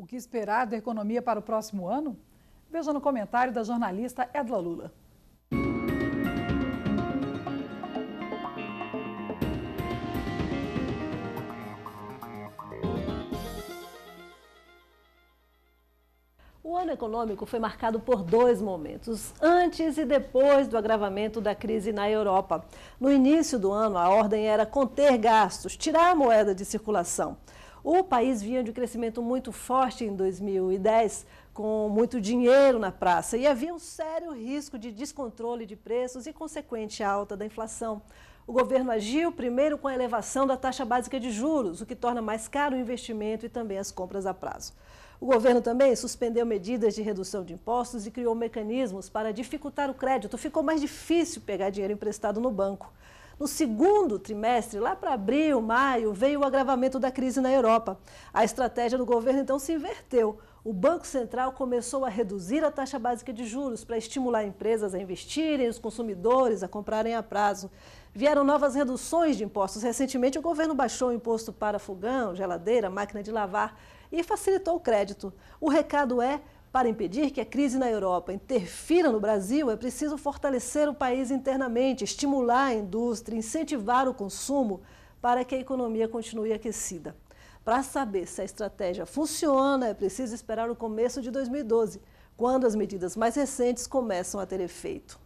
O que esperar da economia para o próximo ano? Veja no comentário da jornalista Edla Lula. O ano econômico foi marcado por dois momentos, antes e depois do agravamento da crise na Europa. No início do ano, a ordem era conter gastos, tirar a moeda de circulação. O país vinha de um crescimento muito forte em 2010, com muito dinheiro na praça, e havia um sério risco de descontrole de preços e consequente alta da inflação. O governo agiu primeiro com a elevação da taxa básica de juros, o que torna mais caro o investimento e também as compras a prazo. O governo também suspendeu medidas de redução de impostos e criou mecanismos para dificultar o crédito. Ficou mais difícil pegar dinheiro emprestado no banco. No segundo trimestre, lá para abril, maio, veio o agravamento da crise na Europa. A estratégia do governo então se inverteu. O Banco Central começou a reduzir a taxa básica de juros para estimular empresas a investirem, os consumidores a comprarem a prazo. Vieram novas reduções de impostos. Recentemente, o governo baixou o imposto para fogão, geladeira, máquina de lavar e facilitou o crédito. O recado é para impedir que a crise na Europa interfira no Brasil, é preciso fortalecer o país internamente, estimular a indústria, incentivar o consumo para que a economia continue aquecida. Para saber se a estratégia funciona, é preciso esperar o começo de 2012, quando as medidas mais recentes começam a ter efeito.